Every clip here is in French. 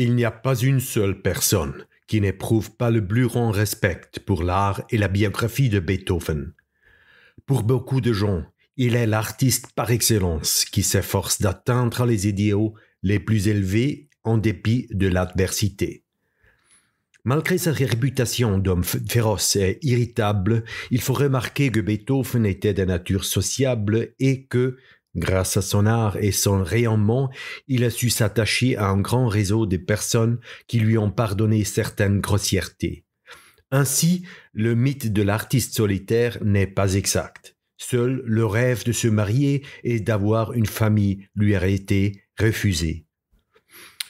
Il n'y a pas une seule personne qui n'éprouve pas le plus grand respect pour l'art et la biographie de Beethoven. Pour beaucoup de gens, il est l'artiste par excellence qui s'efforce d'atteindre les idéaux les plus élevés en dépit de l'adversité. Malgré sa réputation d'homme féroce et irritable, il faut remarquer que Beethoven était de nature sociable et que, Grâce à son art et son rayonnement, il a su s'attacher à un grand réseau de personnes qui lui ont pardonné certaines grossièretés. Ainsi, le mythe de l'artiste solitaire n'est pas exact. Seul le rêve de se marier et d'avoir une famille lui a été refusé.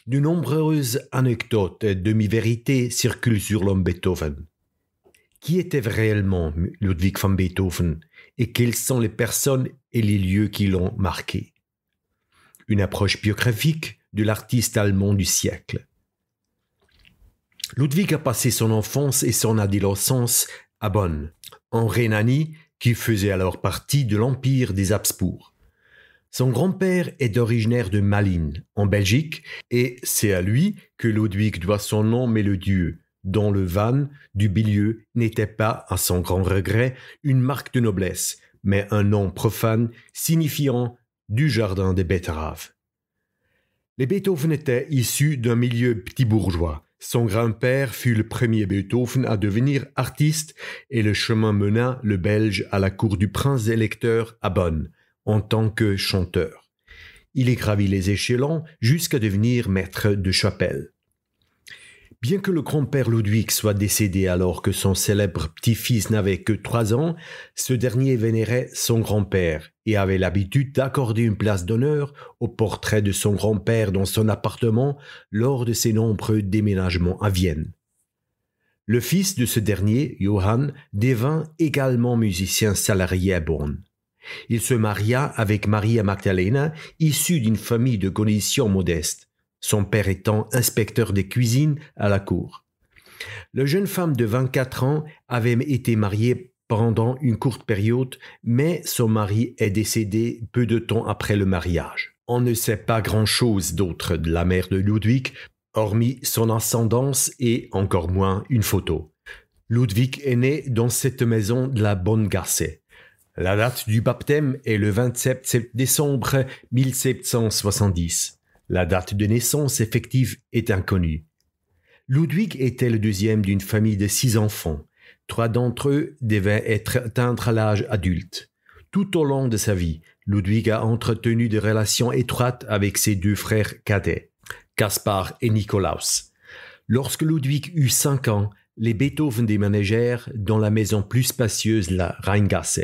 De nombreuses anecdotes et demi-vérités circulent sur l'homme Beethoven. Qui était réellement Ludwig van Beethoven et quelles sont les personnes et les lieux qui l'ont marqué. Une approche biographique de l'artiste allemand du siècle. Ludwig a passé son enfance et son adolescence à Bonn, en Rhénanie, qui faisait alors partie de l'empire des Habsbourg. Son grand-père est originaire de Malines, en Belgique, et c'est à lui que Ludwig doit son nom le dieu dont le van du bilieu n'était pas, à son grand regret, une marque de noblesse, mais un nom profane signifiant du jardin des betteraves. Les Beethoven étaient issus d'un milieu petit bourgeois. Son grand-père fut le premier Beethoven à devenir artiste et le chemin mena le Belge à la cour du prince électeur à Bonn en tant que chanteur. Il y gravit les échelons jusqu'à devenir maître de chapelle. Bien que le grand-père Ludwig soit décédé alors que son célèbre petit-fils n'avait que trois ans, ce dernier vénérait son grand-père et avait l'habitude d'accorder une place d'honneur au portrait de son grand-père dans son appartement lors de ses nombreux déménagements à Vienne. Le fils de ce dernier, Johann, devint également musicien salarié à Bonn. Il se maria avec Maria Magdalena, issue d'une famille de conditions modestes son père étant inspecteur des cuisines à la cour. La jeune femme de 24 ans avait été mariée pendant une courte période, mais son mari est décédé peu de temps après le mariage. On ne sait pas grand-chose d'autre de la mère de Ludwig, hormis son ascendance et encore moins une photo. Ludwig est né dans cette maison de la Bonne Garce. La date du baptême est le 27 décembre 1770. La date de naissance effective est inconnue. Ludwig était le deuxième d'une famille de six enfants. Trois d'entre eux devaient être atteints à l'âge adulte. Tout au long de sa vie, Ludwig a entretenu des relations étroites avec ses deux frères cadets, Caspar et Nikolaus. Lorsque Ludwig eut cinq ans, les Beethoven déménagèrent dans la maison plus spacieuse, la Rheingasse.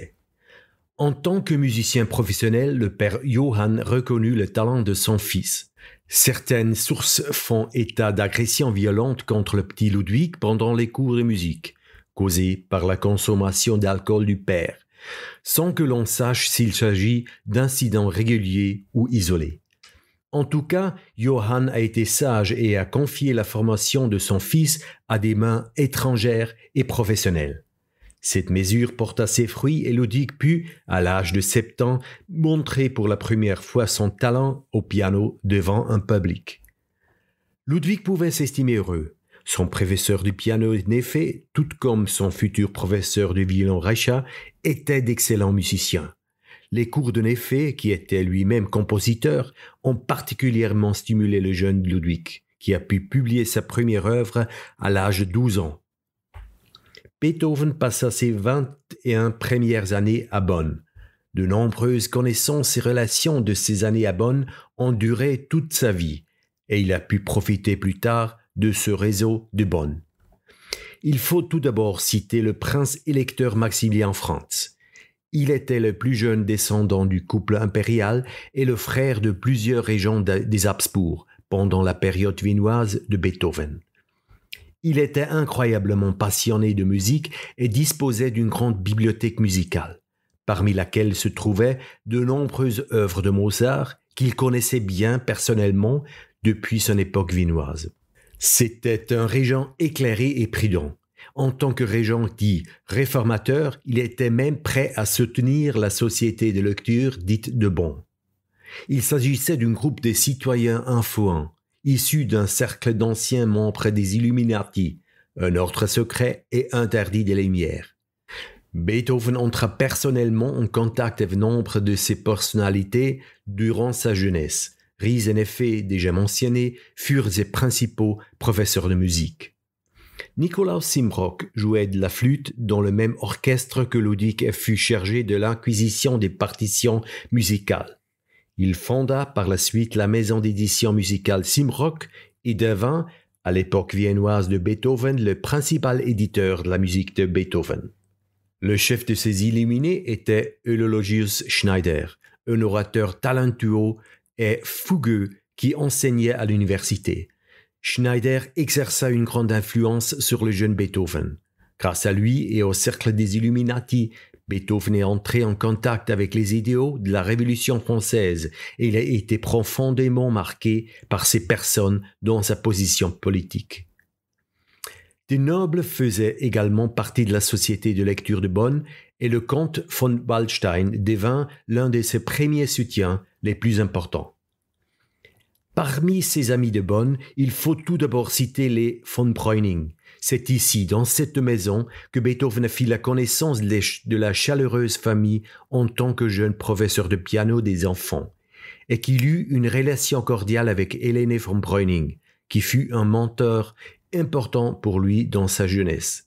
En tant que musicien professionnel, le père Johann reconnut le talent de son fils. Certaines sources font état d'agressions violentes contre le petit Ludwig pendant les cours de musique, causées par la consommation d'alcool du père, sans que l'on sache s'il s'agit d'incidents réguliers ou isolés. En tout cas, Johann a été sage et a confié la formation de son fils à des mains étrangères et professionnelles. Cette mesure porta ses fruits et Ludwig put, à l'âge de sept ans, montrer pour la première fois son talent au piano devant un public. Ludwig pouvait s'estimer heureux. Son professeur du piano, en tout comme son futur professeur du violon Reicha, était d'excellents musiciens. Les cours de Neffé, qui était lui-même compositeur, ont particulièrement stimulé le jeune Ludwig, qui a pu publier sa première œuvre à l'âge de 12 ans, Beethoven passa ses 21 premières années à Bonn. De nombreuses connaissances et relations de ces années à Bonn ont duré toute sa vie, et il a pu profiter plus tard de ce réseau de Bonn. Il faut tout d'abord citer le prince électeur Maximilien Franz. Il était le plus jeune descendant du couple impérial et le frère de plusieurs régents des Habsbourg pendant la période viennoise de Beethoven. Il était incroyablement passionné de musique et disposait d'une grande bibliothèque musicale, parmi laquelle se trouvaient de nombreuses œuvres de Mozart qu'il connaissait bien personnellement depuis son époque vinoise. C'était un régent éclairé et prudent. En tant que régent dit réformateur, il était même prêt à soutenir la société de lecture dite de bon. Il s'agissait d'un groupe de citoyens influents, issu d'un cercle d'anciens membres des Illuminati, un ordre secret et interdit des Lumières. Beethoven entra personnellement en contact avec nombre de ces personnalités durant sa jeunesse. Ries, en effet, déjà mentionné, furent ses principaux professeurs de musique. Nikolaus Simrock jouait de la flûte dans le même orchestre que Ludwig fut chargé de l'acquisition des partitions musicales. Il fonda par la suite la maison d'édition musicale Simrock et devint, à l'époque viennoise de Beethoven, le principal éditeur de la musique de Beethoven. Le chef de ces illuminés était Eulogius Schneider, un orateur talentueux et fougueux qui enseignait à l'université. Schneider exerça une grande influence sur le jeune Beethoven. Grâce à lui et au cercle des Illuminati, Beethoven est entré en contact avec les idéaux de la Révolution française et il a été profondément marqué par ces personnes dans sa position politique. Des nobles faisaient également partie de la société de lecture de Bonn et le comte von Waldstein devint l'un de ses premiers soutiens les plus importants. Parmi ses amis de Bonn, il faut tout d'abord citer les von Breuning, c'est ici, dans cette maison, que Beethoven fit la connaissance de la chaleureuse famille en tant que jeune professeur de piano des enfants, et qu'il eut une relation cordiale avec Helene von Breuning, qui fut un mentor important pour lui dans sa jeunesse.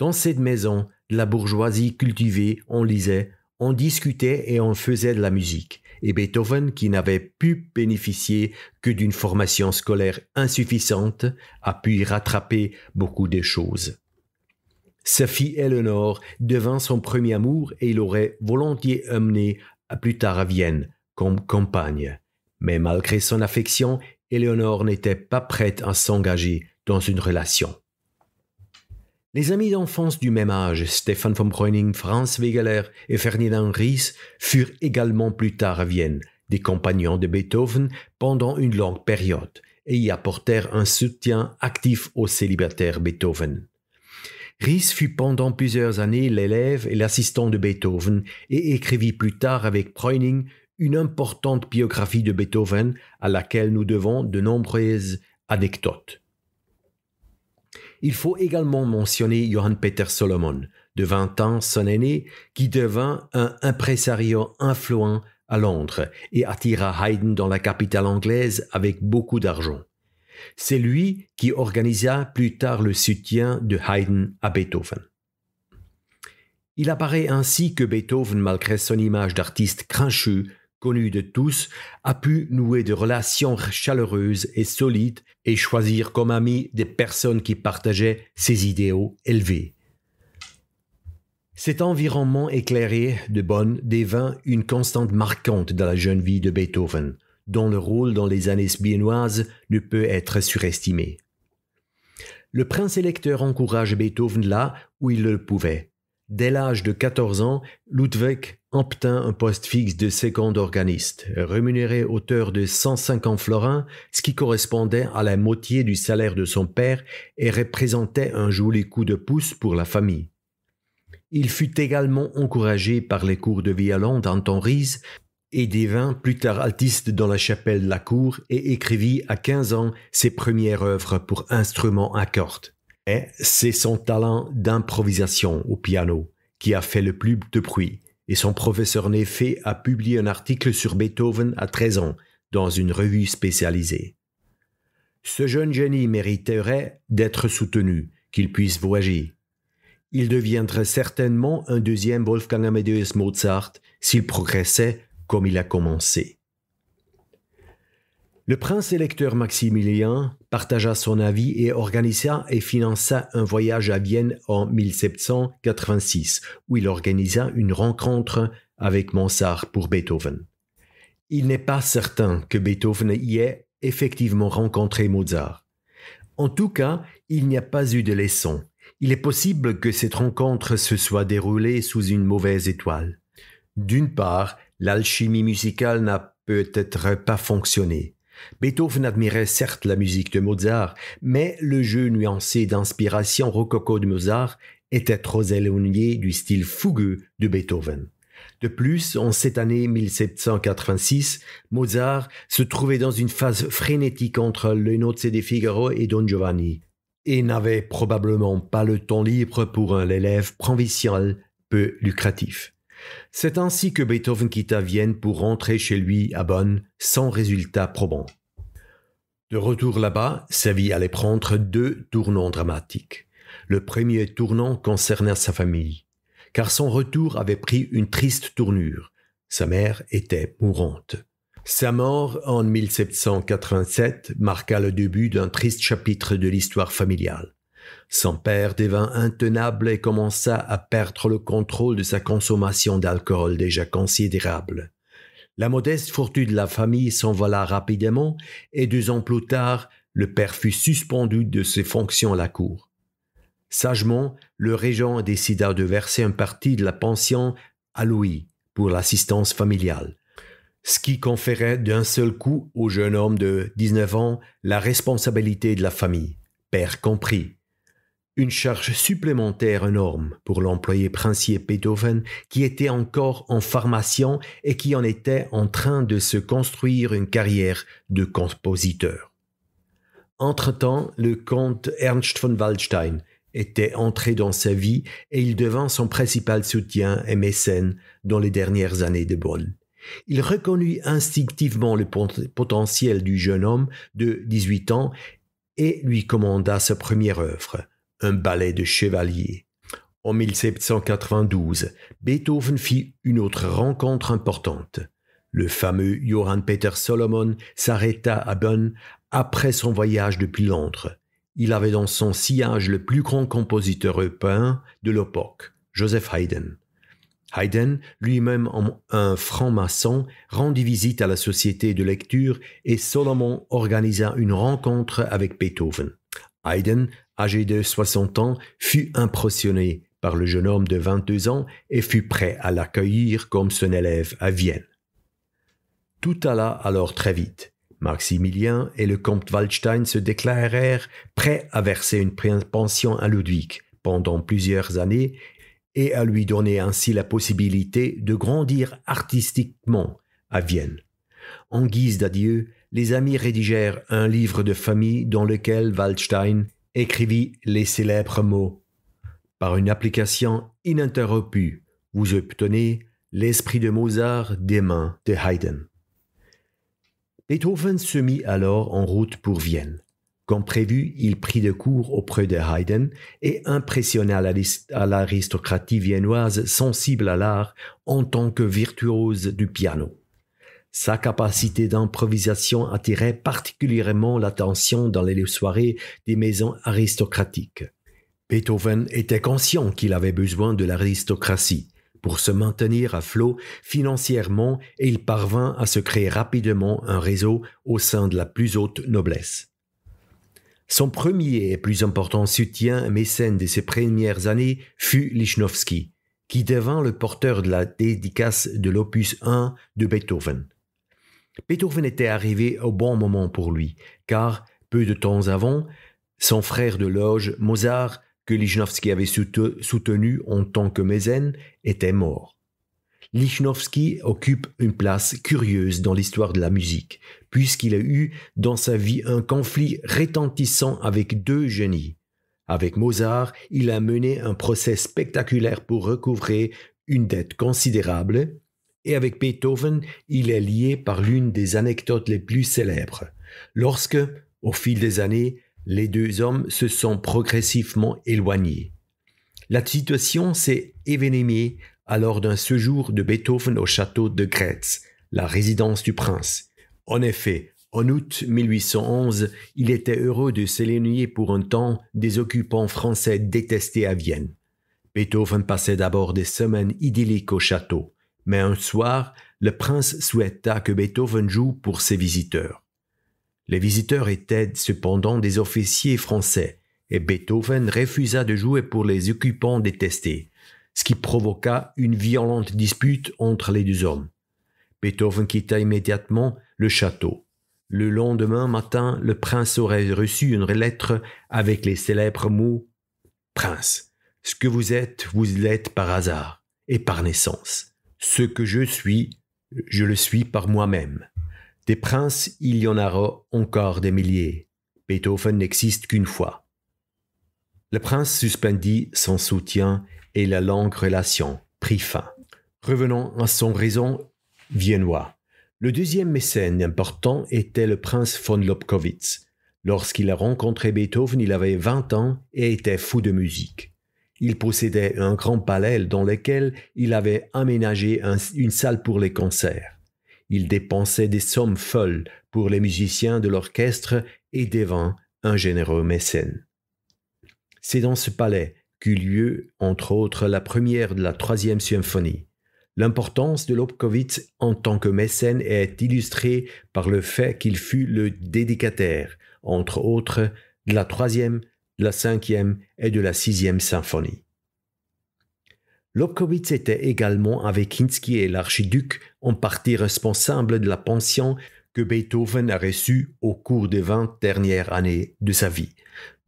Dans cette maison, la bourgeoisie cultivée, on lisait, on discutait et on faisait de la musique et Beethoven, qui n'avait pu bénéficier que d'une formation scolaire insuffisante, a pu y rattraper beaucoup de choses. Sa fille Eleanor devint son premier amour et il aurait volontiers emmené plus tard à Vienne comme compagne. Mais malgré son affection, Eleanor n'était pas prête à s'engager dans une relation. Les amis d'enfance du même âge, Stefan von Breuning, Franz Wegeler et Ferdinand Ries, furent également plus tard à Vienne, des compagnons de Beethoven pendant une longue période, et y apportèrent un soutien actif au célibataire Beethoven. Ries fut pendant plusieurs années l'élève et l'assistant de Beethoven et écrivit plus tard avec Breuning une importante biographie de Beethoven à laquelle nous devons de nombreuses anecdotes. Il faut également mentionner Johann Peter Solomon, de 20 ans son aîné, qui devint un impresario influent à Londres et attira Haydn dans la capitale anglaise avec beaucoup d'argent. C'est lui qui organisa plus tard le soutien de Haydn à Beethoven. Il apparaît ainsi que Beethoven, malgré son image d'artiste crincheux, connu de tous, a pu nouer de relations chaleureuses et solides et choisir comme amis des personnes qui partageaient ses idéaux élevés. Cet environnement éclairé de Bonn devint une constante marquante dans la jeune vie de Beethoven, dont le rôle dans les années viennoises ne peut être surestimé. Le prince électeur encourage Beethoven là où il le pouvait, Dès l'âge de 14 ans, Ludwig obtint un poste fixe de second organiste, rémunéré hauteur de 150 florins, ce qui correspondait à la moitié du salaire de son père et représentait un joli coup de pouce pour la famille. Il fut également encouragé par les cours de violon d'Anton Ries et devint plus tard altiste dans la chapelle de la cour et écrivit à 15 ans ses premières œuvres pour instruments à cordes c'est son talent d'improvisation au piano qui a fait le plus de bruit. Et son professeur néfé a publié un article sur Beethoven à 13 ans dans une revue spécialisée. Ce jeune génie mériterait d'être soutenu, qu'il puisse voyager. Il deviendrait certainement un deuxième Wolfgang Amadeus Mozart s'il progressait comme il a commencé. Le prince électeur Maximilien partagea son avis et organisa et finança un voyage à Vienne en 1786, où il organisa une rencontre avec Mozart pour Beethoven. Il n'est pas certain que Beethoven y ait effectivement rencontré Mozart. En tout cas, il n'y a pas eu de leçons. Il est possible que cette rencontre se soit déroulée sous une mauvaise étoile. D'une part, l'alchimie musicale n'a peut-être pas fonctionné. Beethoven admirait certes la musique de Mozart, mais le jeu nuancé d'inspiration rococo de Mozart était trop éloigné du style fougueux de Beethoven. De plus, en cette année 1786, Mozart se trouvait dans une phase frénétique entre Le Nozze di Figaro et Don Giovanni, et n'avait probablement pas le temps libre pour un élève provincial peu lucratif. C'est ainsi que Beethoven quitta Vienne pour rentrer chez lui à Bonn sans résultat probant. De retour là-bas, sa vie allait prendre deux tournants dramatiques. Le premier tournant concernait sa famille, car son retour avait pris une triste tournure. Sa mère était mourante. Sa mort en 1787 marqua le début d'un triste chapitre de l'histoire familiale. Son père devint intenable et commença à perdre le contrôle de sa consommation d'alcool déjà considérable. La modeste fortune de la famille s'envola rapidement et deux ans plus tard, le père fut suspendu de ses fonctions à la cour. Sagement, le régent décida de verser un parti de la pension à Louis pour l'assistance familiale, ce qui conférait d'un seul coup au jeune homme de 19 ans la responsabilité de la famille, père compris. Une charge supplémentaire énorme pour l'employé princier Beethoven qui était encore en formation et qui en était en train de se construire une carrière de compositeur. Entre-temps, le comte Ernst von Waldstein était entré dans sa vie et il devint son principal soutien et mécène dans les dernières années de Bonn. Il reconnut instinctivement le potentiel du jeune homme de 18 ans et lui commanda sa première œuvre, un ballet de chevaliers. En 1792, Beethoven fit une autre rencontre importante. Le fameux Johann Peter Solomon s'arrêta à Bonn après son voyage depuis Londres. Il avait dans son sillage le plus grand compositeur européen de l'époque, Joseph Haydn. Haydn, lui-même un franc-maçon, rendit visite à la société de lecture et Solomon organisa une rencontre avec Beethoven. Haydn âgé de 60 ans, fut impressionné par le jeune homme de 22 ans et fut prêt à l'accueillir comme son élève à Vienne. Tout alla alors très vite. Maximilien et le comte Waldstein se déclarèrent prêts à verser une pension à Ludwig pendant plusieurs années et à lui donner ainsi la possibilité de grandir artistiquement à Vienne. En guise d'adieu, les amis rédigèrent un livre de famille dans lequel Waldstein écrivit les célèbres mots. Par une application ininterrompue, vous obtenez l'esprit de Mozart des mains de Haydn. Beethoven se mit alors en route pour Vienne. Comme prévu, il prit de cours auprès de Haydn et impressionna à l'aristocratie viennoise sensible à l'art en tant que virtuose du piano. Sa capacité d'improvisation attirait particulièrement l'attention dans les soirées des maisons aristocratiques. Beethoven était conscient qu'il avait besoin de l'aristocratie pour se maintenir à flot financièrement et il parvint à se créer rapidement un réseau au sein de la plus haute noblesse. Son premier et plus important soutien mécène de ses premières années fut Lichnowsky, qui devint le porteur de la dédicace de l'opus 1 de Beethoven. Beethoven était arrivé au bon moment pour lui, car, peu de temps avant, son frère de loge, Mozart, que Lichnowsky avait soutenu en tant que mécène, était mort. Lichnowsky occupe une place curieuse dans l'histoire de la musique, puisqu'il a eu dans sa vie un conflit rétentissant avec deux génies. Avec Mozart, il a mené un procès spectaculaire pour recouvrer une dette considérable, et avec Beethoven, il est lié par l'une des anecdotes les plus célèbres. Lorsque, au fil des années, les deux hommes se sont progressivement éloignés. La situation s'est évenimée alors d'un séjour de Beethoven au château de Gretz, la résidence du prince. En effet, en août 1811, il était heureux de s'éloigner pour un temps des occupants français détestés à Vienne. Beethoven passait d'abord des semaines idylliques au château mais un soir, le prince souhaita que Beethoven joue pour ses visiteurs. Les visiteurs étaient cependant des officiers français, et Beethoven refusa de jouer pour les occupants détestés, ce qui provoqua une violente dispute entre les deux hommes. Beethoven quitta immédiatement le château. Le lendemain matin, le prince aurait reçu une lettre avec les célèbres mots Prince, ce que vous êtes, vous l'êtes par hasard et par naissance. Ce que je suis, je le suis par moi-même. Des princes, il y en aura encore des milliers. Beethoven n'existe qu'une fois. Le prince suspendit son soutien et la longue relation prit fin. Revenons à son raison viennois. Le deuxième mécène important était le prince von Lobkowitz. Lorsqu'il a rencontré Beethoven, il avait 20 ans et était fou de musique. Il possédait un grand palais dans lequel il avait aménagé une salle pour les concerts. Il dépensait des sommes folles pour les musiciens de l'orchestre et devint un généreux mécène. C'est dans ce palais qu'eut lieu, entre autres, la première de la troisième symphonie. L'importance de Lobkowitz en tant que mécène est illustrée par le fait qu'il fut le dédicataire, entre autres, de la troisième la cinquième et de la sixième symphonie. Lobkowitz était également avec Kinski et l'archiduc en partie responsable de la pension que Beethoven a reçue au cours des vingt dernières années de sa vie.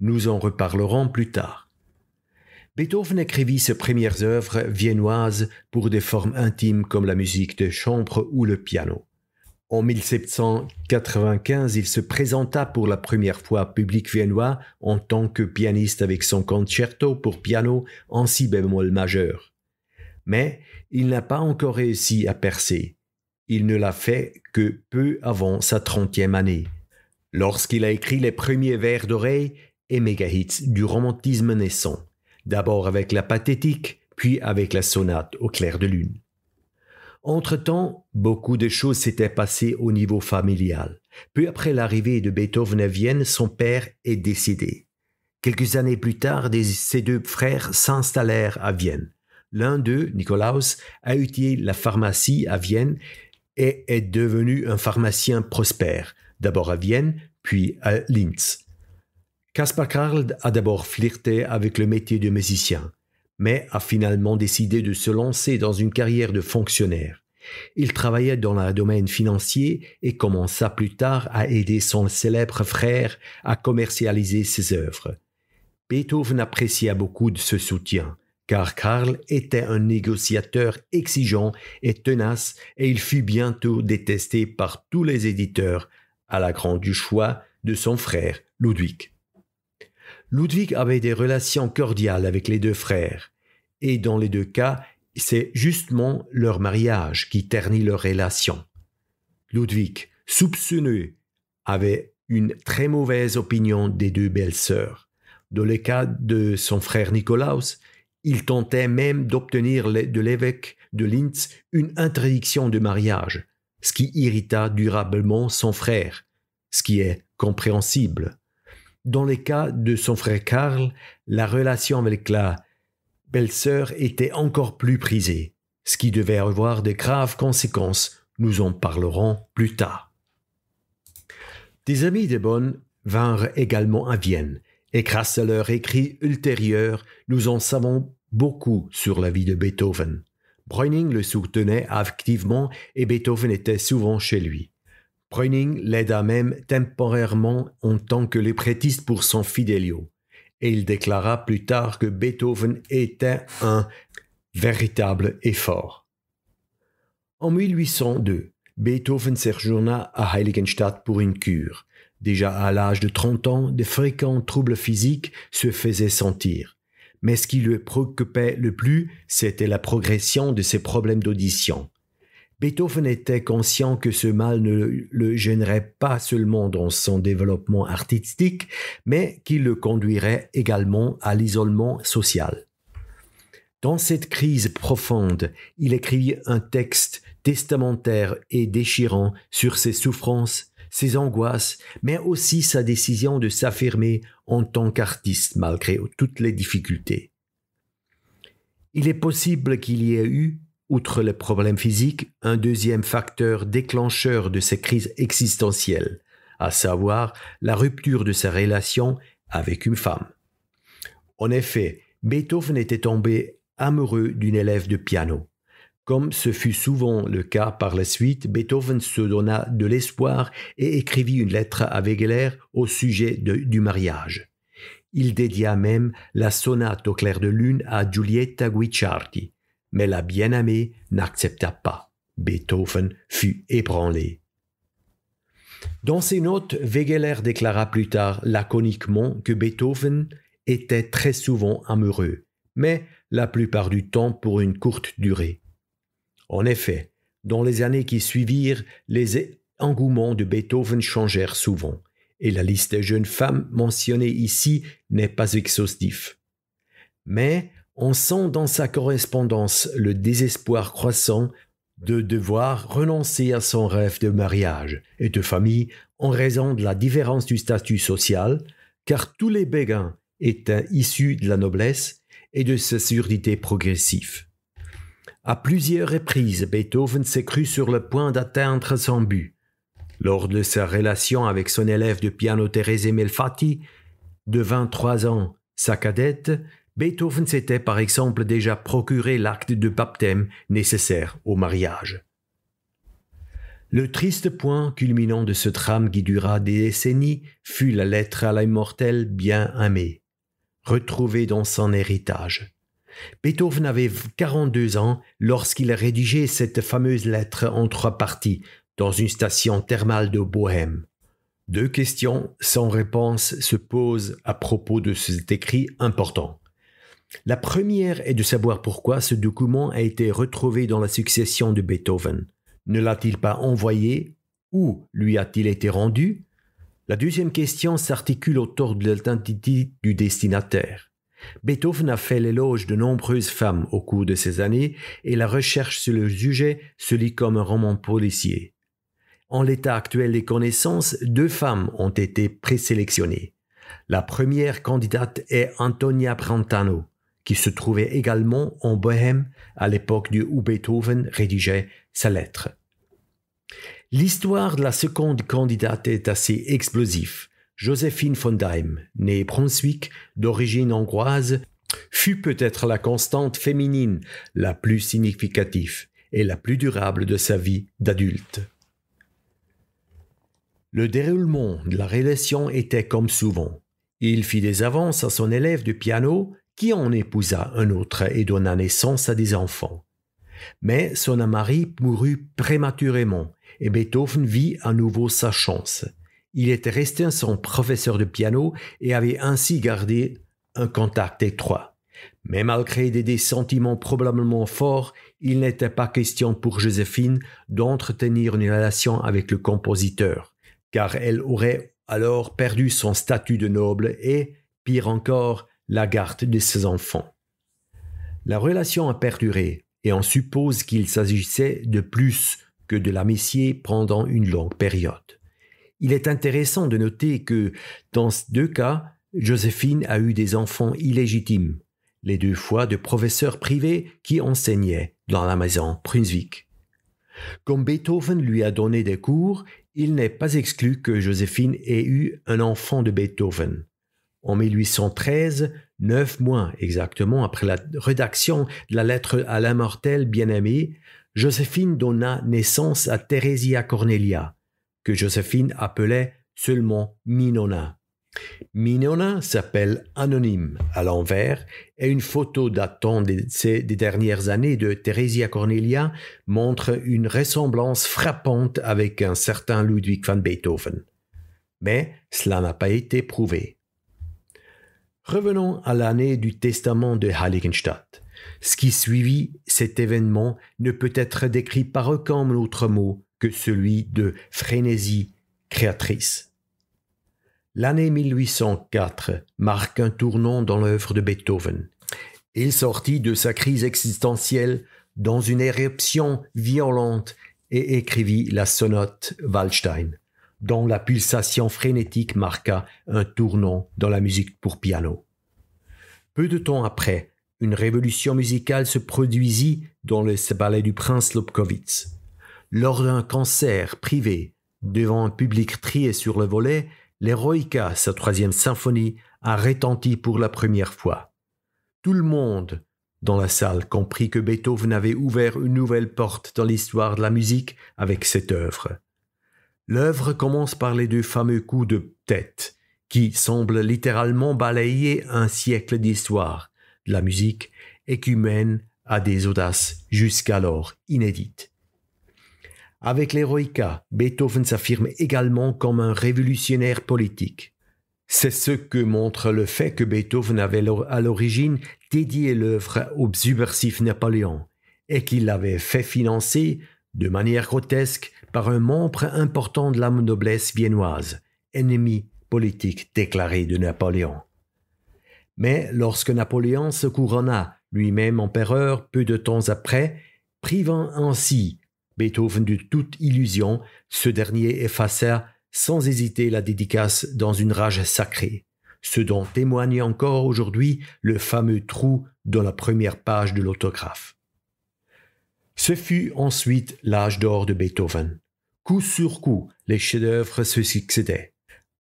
Nous en reparlerons plus tard. Beethoven écrivit ses premières œuvres viennoises pour des formes intimes comme la musique de chambre ou le piano. En 1795, il se présenta pour la première fois au public viennois en tant que pianiste avec son concerto pour piano en si bémol majeur. Mais il n'a pas encore réussi à percer. Il ne l'a fait que peu avant sa trentième année, lorsqu'il a écrit les premiers vers d'oreille et méga-hits du romantisme naissant, d'abord avec la pathétique, puis avec la sonate au clair de lune. Entre-temps, beaucoup de choses s'étaient passées au niveau familial. Peu après l'arrivée de Beethoven à Vienne, son père est décédé. Quelques années plus tard, ses deux frères s'installèrent à Vienne. L'un d'eux, Nikolaus, a étudié la pharmacie à Vienne et est devenu un pharmacien prospère, d'abord à Vienne, puis à Linz. Caspar Karl a d'abord flirté avec le métier de musicien mais a finalement décidé de se lancer dans une carrière de fonctionnaire. Il travaillait dans le domaine financier et commença plus tard à aider son célèbre frère à commercialiser ses œuvres. Beethoven apprécia beaucoup de ce soutien, car Karl était un négociateur exigeant et tenace et il fut bientôt détesté par tous les éditeurs à la grande du choix de son frère Ludwig. Ludwig avait des relations cordiales avec les deux frères, et dans les deux cas, c'est justement leur mariage qui ternit leurs relations. Ludwig, soupçonneux, avait une très mauvaise opinion des deux belles-sœurs. Dans le cas de son frère Nikolaus, il tentait même d'obtenir de l'évêque de Linz une interdiction de mariage, ce qui irrita durablement son frère, ce qui est compréhensible. Dans le cas de son frère Karl, la relation avec la belle-sœur était encore plus prisée, ce qui devait avoir de graves conséquences, nous en parlerons plus tard. Des amis de Bonn vinrent également à Vienne, et grâce à leurs écrits ultérieurs, nous en savons beaucoup sur la vie de Beethoven. Breuning le soutenait activement et Beethoven était souvent chez lui. Breuning l'aida même temporairement en tant que librettiste pour son Fidelio, et il déclara plus tard que Beethoven était un véritable effort. En 1802, Beethoven séjourna à Heiligenstadt pour une cure. Déjà à l'âge de 30 ans, de fréquents troubles physiques se faisaient sentir. Mais ce qui le préoccupait le plus, c'était la progression de ses problèmes d'audition. Beethoven était conscient que ce mal ne le gênerait pas seulement dans son développement artistique, mais qu'il le conduirait également à l'isolement social. Dans cette crise profonde, il écrit un texte testamentaire et déchirant sur ses souffrances, ses angoisses, mais aussi sa décision de s'affirmer en tant qu'artiste malgré toutes les difficultés. Il est possible qu'il y ait eu, Outre les problèmes physiques, un deuxième facteur déclencheur de ces crises existentielles, à savoir la rupture de sa relation avec une femme. En effet, Beethoven était tombé amoureux d'une élève de piano. Comme ce fut souvent le cas par la suite, Beethoven se donna de l'espoir et écrivit une lettre à Wegeler au sujet du mariage. Il dédia même la sonate au clair de lune à Giulietta Guicciardi, mais la bien-aimée n'accepta pas. Beethoven fut ébranlé. Dans ses notes, Wegeler déclara plus tard laconiquement que Beethoven était très souvent amoureux, mais la plupart du temps pour une courte durée. En effet, dans les années qui suivirent, les engouements de Beethoven changèrent souvent, et la liste des jeunes femmes mentionnées ici n'est pas exhaustive. Mais on sent dans sa correspondance le désespoir croissant de devoir renoncer à son rêve de mariage et de famille en raison de la différence du statut social, car tous les Béguins étaient issus de la noblesse et de sa surdité progressive. À plusieurs reprises, Beethoven s'est cru sur le point d'atteindre son but. Lors de sa relation avec son élève de piano Thérèse Melfati, de 23 ans, sa cadette, Beethoven s'était par exemple déjà procuré l'acte de baptême nécessaire au mariage. Le triste point culminant de ce trame qui dura des décennies fut la lettre à l'immortel bien aimé, retrouvée dans son héritage. Beethoven avait 42 ans lorsqu'il rédigeait cette fameuse lettre en trois parties dans une station thermale de Bohême. Deux questions sans réponse se posent à propos de cet écrit important. La première est de savoir pourquoi ce document a été retrouvé dans la succession de Beethoven. Ne l'a-t-il pas envoyé Où lui a-t-il été rendu La deuxième question s'articule autour de l'identité du destinataire. Beethoven a fait l'éloge de nombreuses femmes au cours de ces années et la recherche sur le sujet se lit comme un roman policier. En l'état actuel des connaissances, deux femmes ont été présélectionnées. La première candidate est Antonia Brentano, qui se trouvait également en Bohême à l'époque où Beethoven rédigeait sa lettre. L'histoire de la seconde candidate est assez explosive. Joséphine von Daim, née Brunswick, d'origine hongroise, fut peut-être la constante féminine la plus significative et la plus durable de sa vie d'adulte. Le déroulement de la relation était comme souvent. Il fit des avances à son élève de piano qui en épousa un autre et donna naissance à des enfants. Mais son mari mourut prématurément et Beethoven vit à nouveau sa chance. Il était resté son professeur de piano et avait ainsi gardé un contact étroit. Mais malgré des sentiments probablement forts, il n'était pas question pour Joséphine d'entretenir une relation avec le compositeur, car elle aurait alors perdu son statut de noble et, pire encore, la garde de ses enfants. La relation a perduré et on suppose qu'il s'agissait de plus que de l'amitié pendant une longue période. Il est intéressant de noter que, dans ces deux cas, Joséphine a eu des enfants illégitimes, les deux fois de professeurs privés qui enseignaient dans la maison Brunswick. Comme Beethoven lui a donné des cours, il n'est pas exclu que Joséphine ait eu un enfant de Beethoven en 1813, neuf mois exactement après la rédaction de la lettre à l'immortel bien-aimé, Joséphine donna naissance à Thérésia Cornelia, que Joséphine appelait seulement Minona. Minona s'appelle Anonyme à l'envers et une photo datant des, dernières années de Thérésia Cornelia montre une ressemblance frappante avec un certain Ludwig van Beethoven. Mais cela n'a pas été prouvé. Revenons à l'année du testament de Heiligenstadt. Ce qui suivit cet événement ne peut être décrit par aucun autre mot que celui de frénésie créatrice. L'année 1804 marque un tournant dans l'œuvre de Beethoven. Il sortit de sa crise existentielle dans une éruption violente et écrivit la sonate Waldstein, dont la pulsation frénétique marqua un tournant dans la musique pour piano. Peu de temps après, une révolution musicale se produisit dans le ballet du prince Lobkowitz. Lors d'un concert privé, devant un public trié sur le volet, l'Héroïka, sa troisième symphonie, a retenti pour la première fois. Tout le monde dans la salle comprit que Beethoven avait ouvert une nouvelle porte dans l'histoire de la musique avec cette œuvre. L'œuvre commence par les deux fameux coups de tête, qui semblent littéralement balayer un siècle d'histoire, de la musique, et qui mènent à des audaces jusqu'alors inédites. Avec l'Héroïka, Beethoven s'affirme également comme un révolutionnaire politique. C'est ce que montre le fait que Beethoven avait à l'origine dédié l'œuvre au subversif Napoléon et qu'il l'avait fait financer, de manière grotesque, par un membre important de la noblesse viennoise, ennemi politique déclaré de Napoléon. Mais lorsque Napoléon se couronna lui-même empereur peu de temps après, privant ainsi Beethoven de toute illusion, ce dernier effaça sans hésiter la dédicace dans une rage sacrée, ce dont témoigne encore aujourd'hui le fameux trou dans la première page de l'autographe. Ce fut ensuite l'âge d'or de Beethoven coup sur coup, les chefs-d'œuvre se succédaient.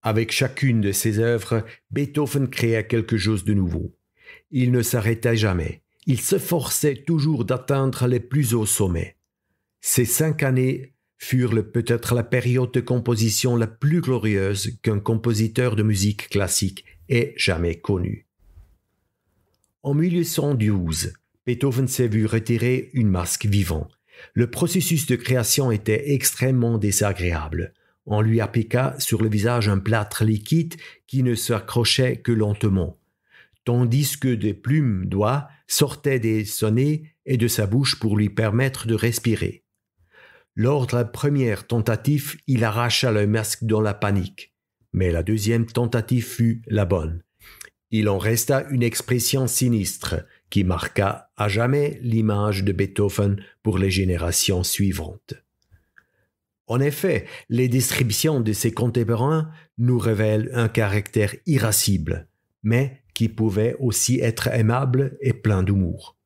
Avec chacune de ses œuvres, Beethoven créa quelque chose de nouveau. Il ne s'arrêtait jamais. Il se forçait toujours d'atteindre les plus hauts sommets. Ces cinq années furent peut-être la période de composition la plus glorieuse qu'un compositeur de musique classique ait jamais connue. En 1812, Beethoven s'est vu retirer une masque vivant le processus de création était extrêmement désagréable. On lui appliqua sur le visage un plâtre liquide qui ne s'accrochait que lentement, tandis que des plumes d'oie sortaient des sonnets et de sa bouche pour lui permettre de respirer. Lors de la première tentative, il arracha le masque dans la panique, mais la deuxième tentative fut la bonne. Il en resta une expression sinistre, qui marqua à jamais l'image de Beethoven pour les générations suivantes. En effet, les descriptions de ses contemporains nous révèlent un caractère irascible, mais qui pouvait aussi être aimable et plein d'humour.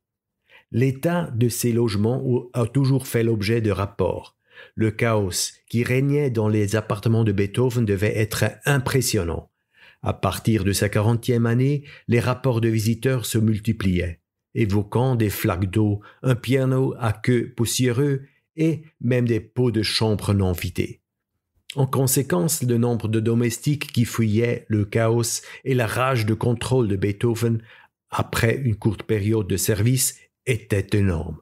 L'état de ses logements a toujours fait l'objet de rapports. Le chaos qui régnait dans les appartements de Beethoven devait être impressionnant. À partir de sa quarantième année, les rapports de visiteurs se multipliaient évoquant des flaques d'eau, un piano à queue poussiéreux et même des pots de chambre non vidés. En conséquence, le nombre de domestiques qui fuyaient le chaos et la rage de contrôle de Beethoven après une courte période de service était énorme.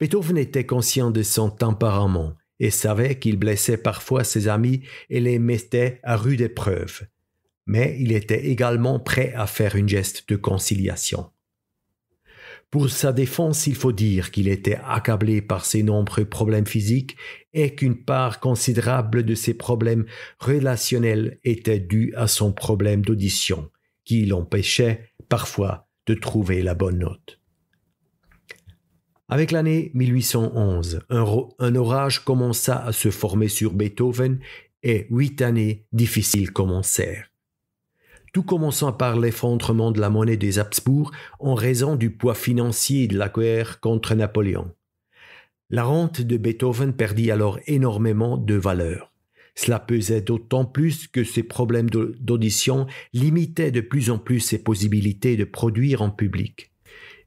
Beethoven était conscient de son tempérament et savait qu'il blessait parfois ses amis et les mettait à rude épreuve. Mais il était également prêt à faire un geste de conciliation. Pour sa défense, il faut dire qu'il était accablé par ses nombreux problèmes physiques et qu'une part considérable de ses problèmes relationnels était due à son problème d'audition, qui l'empêchait parfois de trouver la bonne note. Avec l'année 1811, un, orage commença à se former sur Beethoven et huit années difficiles commencèrent tout commençant par l'effondrement de la monnaie des Habsbourg en raison du poids financier de la guerre contre Napoléon. La rente de Beethoven perdit alors énormément de valeur. Cela pesait d'autant plus que ses problèmes d'audition limitaient de plus en plus ses possibilités de produire en public.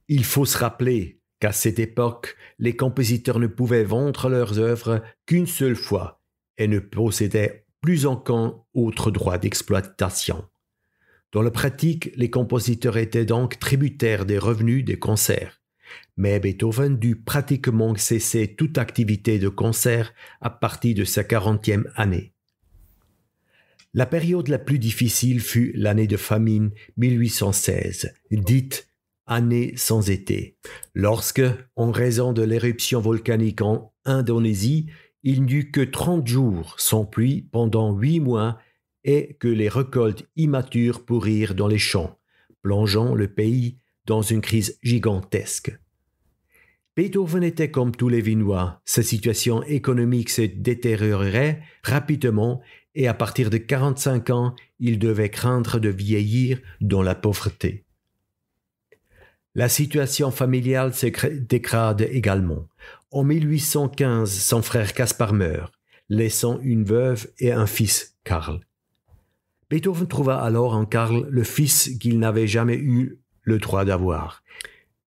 Il faut se rappeler qu'à cette époque, les compositeurs ne pouvaient vendre leurs œuvres qu'une seule fois et ne possédaient plus encore autre droit d'exploitation. Dans la pratique, les compositeurs étaient donc tributaires des revenus des concerts. Mais Beethoven dut pratiquement cesser toute activité de concert à partir de sa 40e année. La période la plus difficile fut l'année de famine 1816, dite année sans été, lorsque, en raison de l'éruption volcanique en Indonésie, il n'y eut que 30 jours sans pluie pendant 8 mois et que les récoltes immatures pourrirent dans les champs, plongeant le pays dans une crise gigantesque. Beethoven était comme tous les Vinois, sa situation économique se détériorerait rapidement et à partir de 45 ans, il devait craindre de vieillir dans la pauvreté. La situation familiale se dégrade également. En 1815, son frère Caspar meurt, laissant une veuve et un fils, Karl. Beethoven trouva alors en Karl le fils qu'il n'avait jamais eu le droit d'avoir.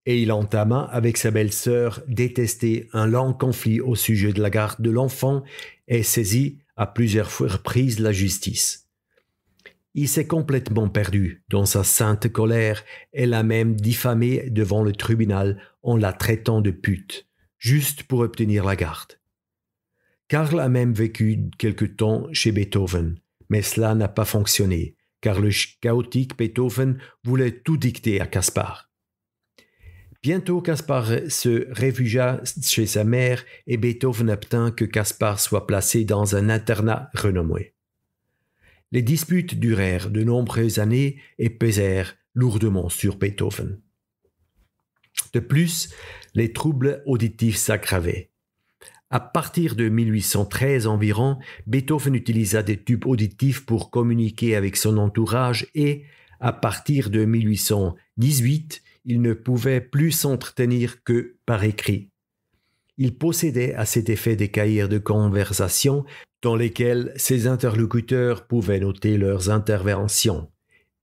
Et il entama avec sa belle-sœur détestée un long conflit au sujet de la garde de l'enfant et saisit à plusieurs reprises la justice. Il s'est complètement perdu dans sa sainte colère et l'a même diffamé devant le tribunal en la traitant de pute, juste pour obtenir la garde. Karl a même vécu quelque temps chez Beethoven, mais cela n'a pas fonctionné, car le chaotique Beethoven voulait tout dicter à Caspar. Bientôt, Caspar se réfugia chez sa mère et Beethoven obtint que Caspar soit placé dans un internat renommé. Les disputes durèrent de nombreuses années et pesèrent lourdement sur Beethoven. De plus, les troubles auditifs s'aggravaient. À partir de 1813 environ, Beethoven utilisa des tubes auditifs pour communiquer avec son entourage et, à partir de 1818, il ne pouvait plus s'entretenir que par écrit. Il possédait à cet effet des cahiers de conversation dans lesquels ses interlocuteurs pouvaient noter leurs interventions,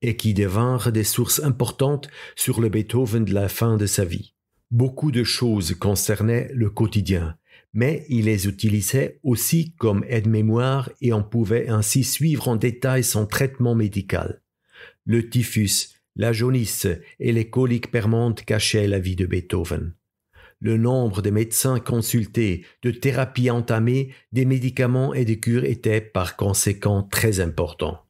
et qui devinrent des sources importantes sur le Beethoven de la fin de sa vie. Beaucoup de choses concernaient le quotidien, mais il les utilisait aussi comme aide-mémoire et on pouvait ainsi suivre en détail son traitement médical. Le typhus, la jaunisse et les coliques permanentes cachaient la vie de Beethoven. Le nombre de médecins consultés, de thérapies entamées, des médicaments et des cures était par conséquent très important.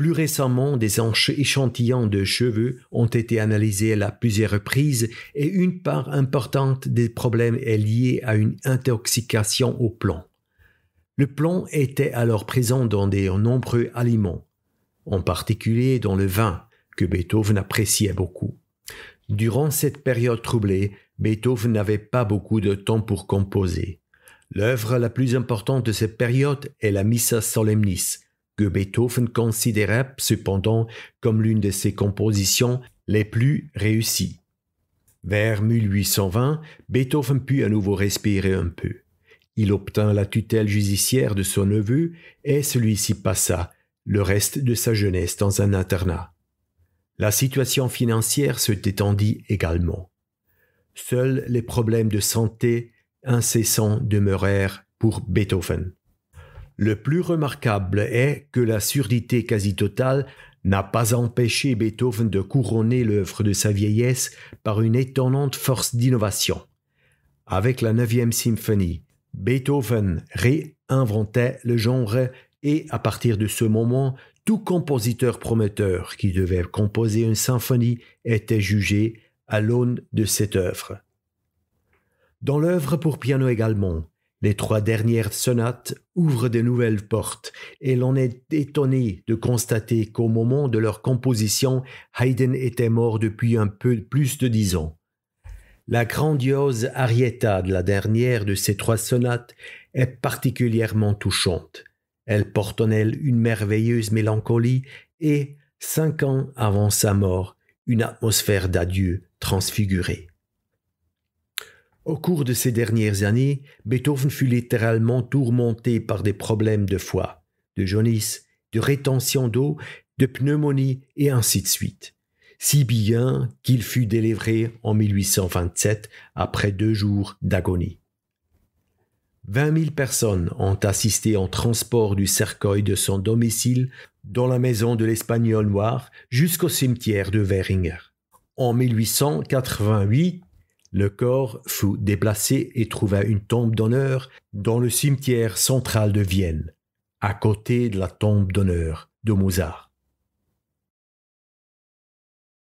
Plus récemment, des échantillons de cheveux ont été analysés à plusieurs reprises et une part importante des problèmes est liée à une intoxication au plomb. Le plomb était alors présent dans de nombreux aliments, en particulier dans le vin, que Beethoven appréciait beaucoup. Durant cette période troublée, Beethoven n'avait pas beaucoup de temps pour composer. L'œuvre la plus importante de cette période est la Missa Solemnis, Beethoven considérait cependant comme l'une de ses compositions les plus réussies. Vers 1820, Beethoven put à nouveau respirer un peu. Il obtint la tutelle judiciaire de son neveu et celui-ci passa le reste de sa jeunesse dans un internat. La situation financière se détendit également. Seuls les problèmes de santé incessants demeurèrent pour Beethoven. Le plus remarquable est que la surdité quasi totale n'a pas empêché Beethoven de couronner l'œuvre de sa vieillesse par une étonnante force d'innovation. Avec la 9e symphonie, Beethoven réinventait le genre et à partir de ce moment, tout compositeur prometteur qui devait composer une symphonie était jugé à l'aune de cette œuvre. Dans l'œuvre pour piano également, les trois dernières sonates ouvrent de nouvelles portes et l'on est étonné de constater qu'au moment de leur composition, Haydn était mort depuis un peu plus de dix ans. La grandiose arietta de la dernière de ces trois sonates est particulièrement touchante. Elle porte en elle une merveilleuse mélancolie et, cinq ans avant sa mort, une atmosphère d'adieu transfigurée. Au cours de ces dernières années, Beethoven fut littéralement tourmenté par des problèmes de foie, de jaunisse, de rétention d'eau, de pneumonie et ainsi de suite. Si bien qu'il fut délivré en 1827 après deux jours d'agonie. 20 000 personnes ont assisté en transport du cercueil de son domicile dans la maison de l'Espagnol noir jusqu'au cimetière de Weringer. En 1888, le corps fut déplacé et trouva une tombe d'honneur dans le cimetière central de Vienne, à côté de la tombe d'honneur de Mozart.